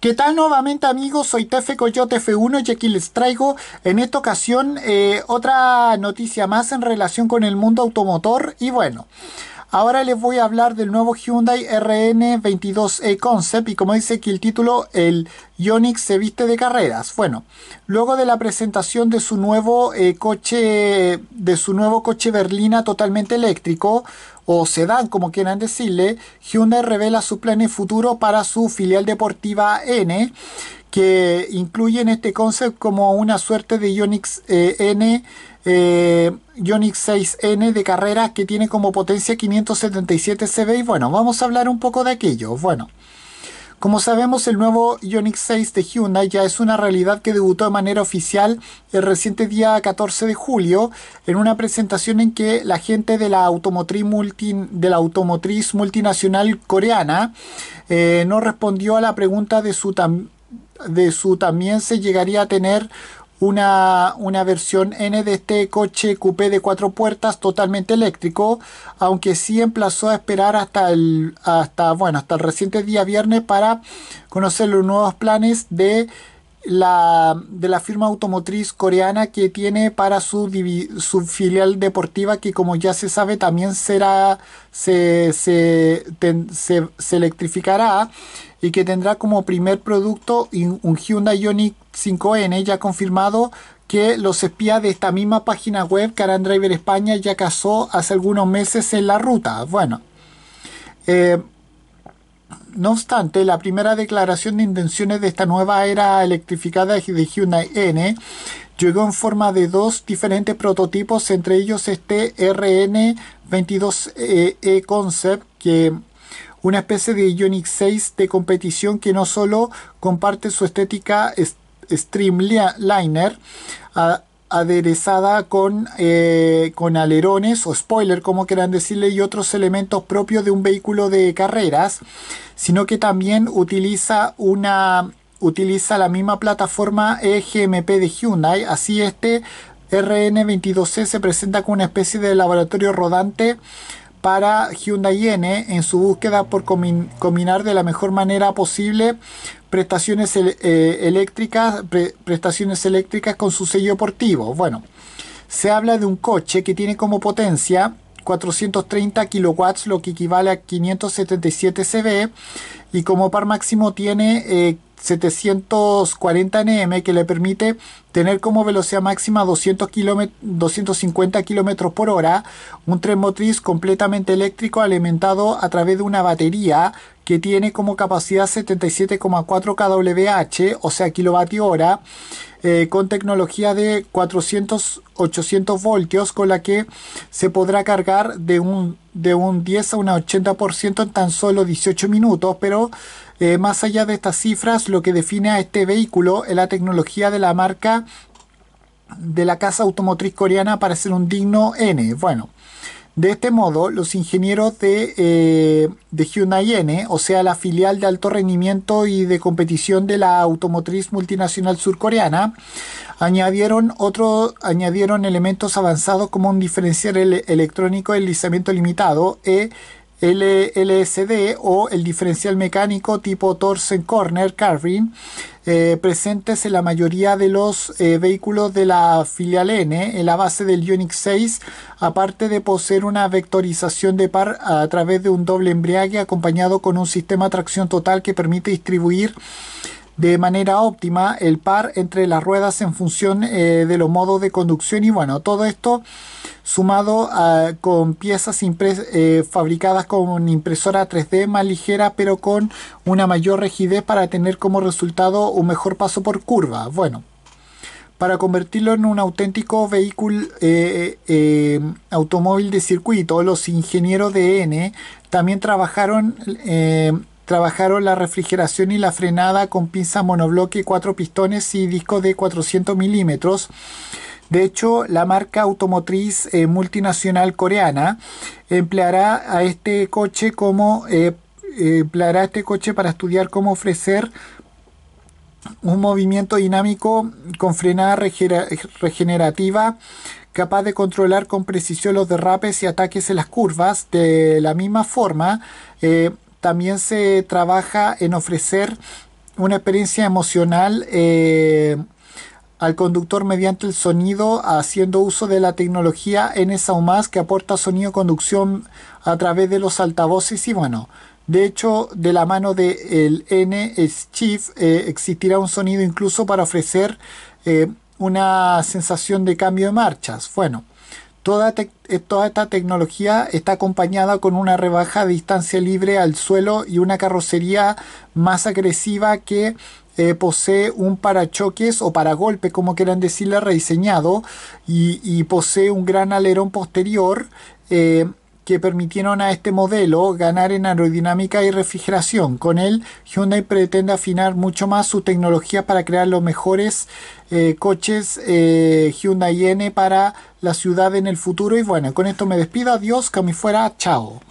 ¿Qué tal nuevamente amigos? Soy Tefe Coyote F1 y aquí les traigo en esta ocasión eh, otra noticia más en relación con el mundo automotor y bueno... Ahora les voy a hablar del nuevo Hyundai RN22e Concept y como dice aquí el título, el Ioniq se viste de carreras. Bueno, luego de la presentación de su nuevo eh, coche, de su nuevo coche berlina totalmente eléctrico o sedán, como quieran decirle, Hyundai revela sus planes futuro para su filial deportiva N que incluyen este concept como una suerte de Ionix eh, N, eh, Ionix 6N de carreras que tiene como potencia 577 CV y bueno, vamos a hablar un poco de aquello. Bueno, como sabemos, el nuevo Ionix 6 de Hyundai ya es una realidad que debutó de manera oficial el reciente día 14 de julio en una presentación en que la gente de la automotriz, de automotriz multinacional coreana eh, no respondió a la pregunta de su, también de su también se llegaría a tener una, versión N de este coche coupé de cuatro puertas totalmente eléctrico, aunque sí emplazó a esperar hasta el, hasta, bueno, hasta el reciente día viernes para conocer los nuevos planes de la, de la firma automotriz coreana que tiene para su, filial deportiva que como ya se sabe también será, se, se electrificará y que tendrá como primer producto un Hyundai Ioniq 5N ya confirmado que los espías de esta misma página web, Caran Driver España, ya cazó hace algunos meses en la ruta. Bueno, eh, no obstante, la primera declaración de intenciones de esta nueva era electrificada de Hyundai N llegó en forma de dos diferentes prototipos, entre ellos este RN22E e Concept que una especie de Ionic 6 de competición que no solo comparte su estética streamliner aderezada con, eh, con alerones o spoiler, como quieran decirle, y otros elementos propios de un vehículo de carreras, sino que también utiliza una utiliza la misma plataforma EGMP de Hyundai, así este RN22C se presenta como una especie de laboratorio rodante para Hyundai N en su búsqueda por combinar de la mejor manera posible prestaciones eh, eléctricas, prestaciones eléctricas con su sello deportivo. Bueno, se habla de un coche que tiene como potencia 430 kilowatts, lo que equivale a 577 CV, y como par máximo tiene eh, 740 nm que le permite tener como velocidad máxima 200 km, 250 km por hora, un tren motriz completamente eléctrico alimentado a través de una batería que tiene como capacidad 77,4 kWh, o sea, kilovatio hora, eh, con tecnología de 400-800 voltios, con la que se podrá cargar de un, de un 10 a un 80% en tan solo 18 minutos, pero eh, más allá de estas cifras, lo que define a este vehículo es la tecnología de la marca de la casa automotriz coreana para ser un digno N. Bueno, de este modo, los ingenieros de, eh, de, Hyundai N, o sea, la filial de alto rendimiento y de competición de la automotriz multinacional surcoreana, añadieron, otro, añadieron elementos avanzados como un diferencial electrónico de deslizamiento limitado, e LSD o el diferencial mecánico tipo Torsen Corner Carving eh, presentes en la mayoría de los eh, vehículos de la filial N en la base del Unix 6, aparte de poseer una vectorización de par a través de un doble embriague acompañado con un sistema de tracción total que permite distribuir de manera óptima el par entre las ruedas en función eh, de los modos de conducción y bueno, todo esto sumado ah, con piezas eh, fabricadas con impresora 3D más ligera pero con una mayor rigidez para tener como resultado un mejor paso por curva. Bueno, para convertirlo en un auténtico vehículo eh, eh, automóvil de circuito, los ingenieros de N también trabajaron trabajaron la refrigeración y la frenada con pinza monobloque, cuatro pistones y disco de 400 milímetros de hecho, la marca automotriz eh, multinacional coreana empleará a este coche como eh, eh, este coche para estudiar cómo ofrecer un movimiento dinámico con frenada regenerativa capaz de controlar con precisión los derrapes y ataques en las curvas. De la misma forma, también se trabaja en ofrecer una experiencia emocional al conductor mediante el sonido haciendo uso de la tecnología más que aporta sonido conducción a través de los altavoces y bueno, de hecho de la mano del el N Chief eh, existirá un sonido incluso para ofrecer eh, una sensación de cambio de marchas. Bueno, toda, eh, toda esta tecnología está acompañada con una rebaja de distancia libre al suelo y una carrocería más agresiva que eh, posee un parachoques o paragolpe, como quieran decirle, rediseñado y, posee un gran alerón posterior. Eh, que permitieron a este modelo ganar en aerodinámica y refrigeración. Con él, Hyundai pretende afinar mucho más su tecnología para crear los mejores eh, coches Hyundai N para la ciudad en el futuro. Y bueno, con esto me despido. Adiós, que a fuera. Chao.